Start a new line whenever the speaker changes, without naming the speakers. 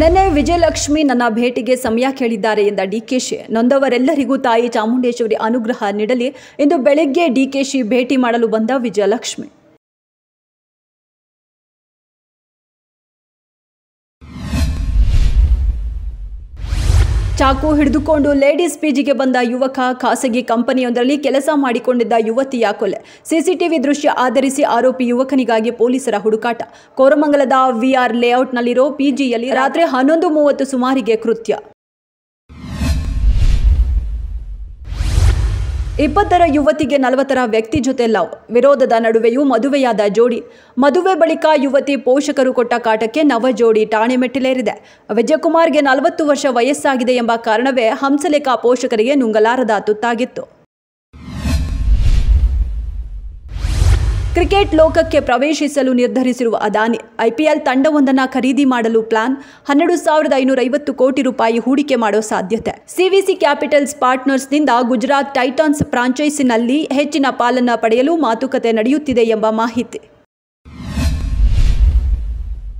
ನಿನ್ನೆ ವಿಜಯಲಕ್ಷ್ಮಿ ನನ್ನ ಭೇಟಿಗೆ ಸಮಯ ಕೇಳಿದ್ದಾರೆ ಎಂದ ಡಿಕೆಶಿ ನೊಂದವರೆಲ್ಲರಿಗೂ ತಾಯಿ ಚಾಮುಂಡೇಶ್ವರಿ ಅನುಗ್ರಹ ನೀಡಲಿ ಇಂದು
ಬೆಳಗ್ಗೆ ಡಿಕೆಶಿ ಭೇಟಿ ಮಾಡಲು ಬಂದ ವಿಜಯಲಕ್ಷ್ಮಿ
ಚಾಕು ಹಿಡಿದುಕೊಂಡು ಲೇಡೀಸ್ ಪಿಜಿಗೆ ಬಂದ ಯುವಕ ಖಾಸಗಿ ಕಂಪನಿಯೊಂದರಲ್ಲಿ ಕೆಲಸ ಮಾಡಿಕೊಂಡಿದ್ದ ಯುವತಿಯ ಕೊಲೆ ಸಿಸಿಟಿವಿ ದೃಶ್ಯ ಆಧರಿಸಿ ಆರೋಪಿ ಯುವಕನಿಗಾಗಿ ಪೊಲೀಸರ ಹುಡುಕಾಟ ಕೋರಮಂಗಲದ ವಿಆರ್ ಲೇಔಟ್ನಲ್ಲಿರೋ ಪಿಜಿಯಲ್ಲಿ ರಾತ್ರಿ ಹನ್ನೊಂದು ಮೂವತ್ತು ಸುಮಾರಿಗೆ ಕೃತ್ಯ ಇಪ್ಪತ್ತರ ಯುವತಿಗೆ ನಲವತ್ತರ ವ್ಯಕ್ತಿ ಜೊತೆ ಲವ್ ವಿರೋಧದ ನಡುವೆಯೂ ಮದುವೆಯಾದ ಜೋಡಿ ಮದುವೆ ಬಳಿಕ ಯುವತಿ ಪೋಷಕರು ಕೊಟ್ಟ ಕಾಟಕ್ಕೆ ನವ ಜೋಡಿ ಠಾಣೆ ಮೆಟ್ಟಿಲೇರಿದೆ ವಿಜಯಕುಮಾರ್ಗೆ ನಲವತ್ತು ವರ್ಷ ವಯಸ್ಸಾಗಿದೆ ಎಂಬ ಕಾರಣವೇ ಹಂಸಲೇಖ ಪೋಷಕರಿಗೆ ನುಂಗಲಾರದ ತುತ್ತಾಗಿತ್ತು ಕ್ರಿಕೆಟ್ ಲೋಕಕ್ಕೆ ಪ್ರವೇಶಿಸಲು ನಿರ್ಧರಿಸಿರುವ ಅದಾನಿ ಐಪಿಎಲ್ ತಂಡವೊಂದನ್ನು ಖರೀದಿ ಮಾಡಲು ಪ್ಲಾನ್ ಹನ್ನೆರಡು ಸಾವಿರದ ಐನೂರ ಐವತ್ತು ಕೋಟಿ ರೂಪಾಯಿ ಹೂಡಿಕೆ ಮಾಡೋ ಸಾಧ್ಯತೆ ಸಿವಿಸಿ ಕ್ಯಾಪಿಟಲ್ಸ್ ಪಾರ್ಟ್ನರ್ಸ್ನಿಂದ ಗುಜರಾತ್ ಟೈಟಾನ್ಸ್ ಫ್ರಾಂಚೈಸಿನಲ್ಲಿ
ಹೆಚ್ಚಿನ ಪಾಲನ್ನು ಪಡೆಯಲು ಮಾತುಕತೆ ನಡೆಯುತ್ತಿದೆ ಎಂಬ ಮಾಹಿತಿ